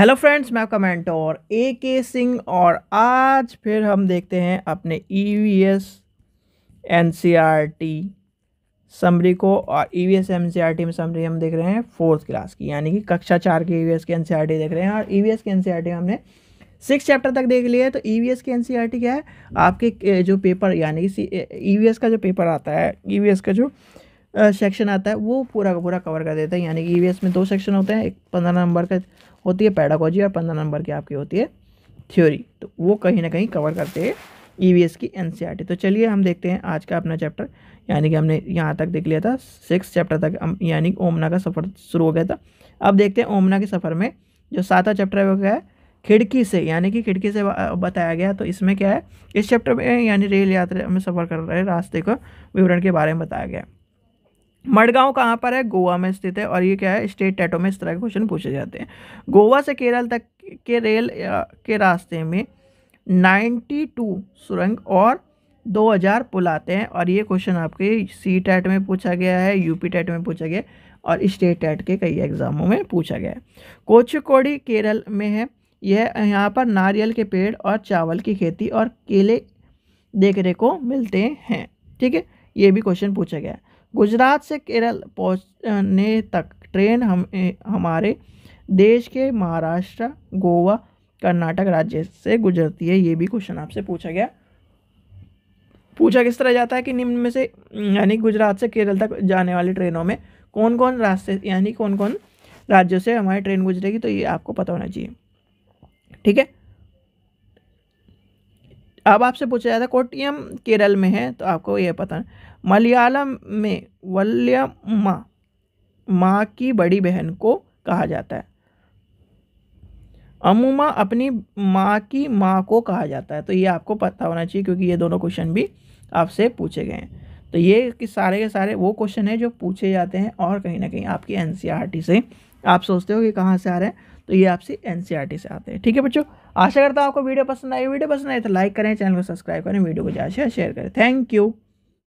hello friends मैं comment और ए के सिंह और आज फिर हम देखते हैं अपने E V S N C R T summary को और E V S N C R T में समरी हम देख रहे हैं फोर्थ क्लास की यानी कि कक्षा चार के ई वी एस के एन सी आर टी देख रहे हैं और ई वी एस के एन सी आर टी हमने सिक्स चैप्टर तक देख लिया है तो ई वी एस के एन सी आर टी क्या है आपके जो पेपर यानी कि ई वी एस का जो पेपर आता है ई वी एस का जो सेक्शन आता है वो पूरा का पूरा कवर कर देता है यानी कि ई e में दो सेक्शन होते हैं एक पंद्रह नंबर का होती है पैडागोजी और पंद्रह नंबर की आपकी होती है थ्योरी तो वो कहीं ना कहीं कवर करते हैं ई e की एन e तो चलिए हम देखते हैं आज का अपना चैप्टर यानी कि हमने यहाँ तक देख लिया था सिक्स चैप्टर तक हम यानी ओमना का सफ़र शुरू हो गया था अब देखते हैं ओमना के सफ़र में जो सातवा चैप्टर है वो क्या है खिड़की से यानी कि खिड़की से बताया गया तो इसमें क्या है इस चैप्टर में यानी रेल यात्रा में सफ़र कर रहे रास्ते का विवरण के बारे में बताया गया है मडगांव कहाँ पर है गोवा में स्थित है और ये क्या है स्टेट टैटो में इस तरह के क्वेश्चन पूछे जाते हैं गोवा से केरल तक के रेल के रास्ते में 92 सुरंग और 2000 पुल आते हैं और ये क्वेश्चन आपके सी टैट में पूछा गया है यूपी टैट में पूछा गया और स्टेट टैट के कई एग्ज़ामों में पूछा गया है कोचिकोड़ी केरल में है यह यहाँ पर नारियल के पेड़ और चावल की खेती और केले देखने को मिलते हैं ठीक है ये भी क्वेश्चन पूछा गया है गुजरात से केरल पहुंचने तक ट्रेन हम हमारे देश के महाराष्ट्र गोवा कर्नाटक राज्य से गुजरती है ये भी क्वेश्चन आपसे पूछा गया पूछा किस तरह जाता है कि निम्न में से यानी गुजरात से केरल तक जाने वाली ट्रेनों में कौन कौन रास्ते यानी कौन कौन राज्यों से हमारी ट्रेन गुजरेगी तो ये आपको पता होना चाहिए ठीक है अब आपसे पूछा जाता है कोटियम केरल में है तो आपको यह पता है मलयालम में वल्यम्मा माँ की बड़ी बहन को कहा जाता है अमूमा अपनी माँ की माँ को कहा जाता है तो ये आपको पता होना चाहिए क्योंकि ये दोनों क्वेश्चन भी आपसे पूछे गए हैं तो ये कि सारे के सारे वो क्वेश्चन हैं जो पूछे जाते हैं और कहीं ना कहीं आपकी एन e से आप सोचते हो कि कहाँ से आ रहे हैं तो ये आपसे एन e से आते हैं ठीक है बच्चों आशा करता हूँ आपको वीडियो पसंद आई वीडियो पसंद आई तो लाइक करें चैनल को सब्सक्राइब करें वीडियो को ज़्यादा से शेयर करें थैंक यू